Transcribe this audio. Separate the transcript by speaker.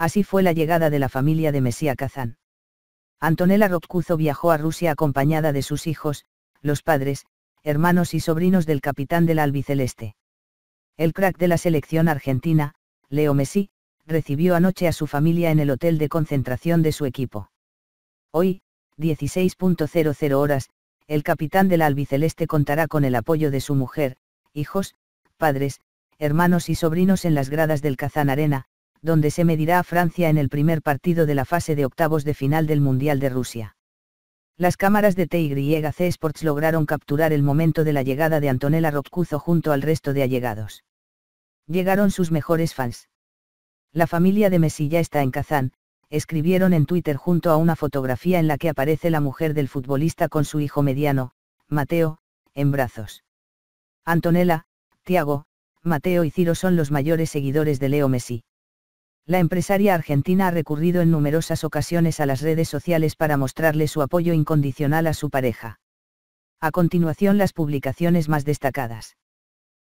Speaker 1: Así fue la llegada de la familia de a Kazán. Antonella Rotkuzo viajó a Rusia acompañada de sus hijos, los padres, hermanos y sobrinos del capitán del albiceleste. El crack de la selección argentina, Leo Messi, recibió anoche a su familia en el hotel de concentración de su equipo. Hoy, 16.00 horas, el capitán del albiceleste contará con el apoyo de su mujer, hijos, padres, hermanos y sobrinos en las gradas del Kazán Arena, donde se medirá a Francia en el primer partido de la fase de octavos de final del Mundial de Rusia. Las cámaras de TYC Sports lograron capturar el momento de la llegada de Antonella Roccuzzo junto al resto de allegados. Llegaron sus mejores fans. La familia de Messi ya está en Kazán, escribieron en Twitter junto a una fotografía en la que aparece la mujer del futbolista con su hijo mediano, Mateo, en brazos. Antonella, Tiago, Mateo y Ciro son los mayores seguidores de Leo Messi la empresaria argentina ha recurrido en numerosas ocasiones a las redes sociales para mostrarle su apoyo incondicional a su pareja. A continuación las publicaciones más destacadas.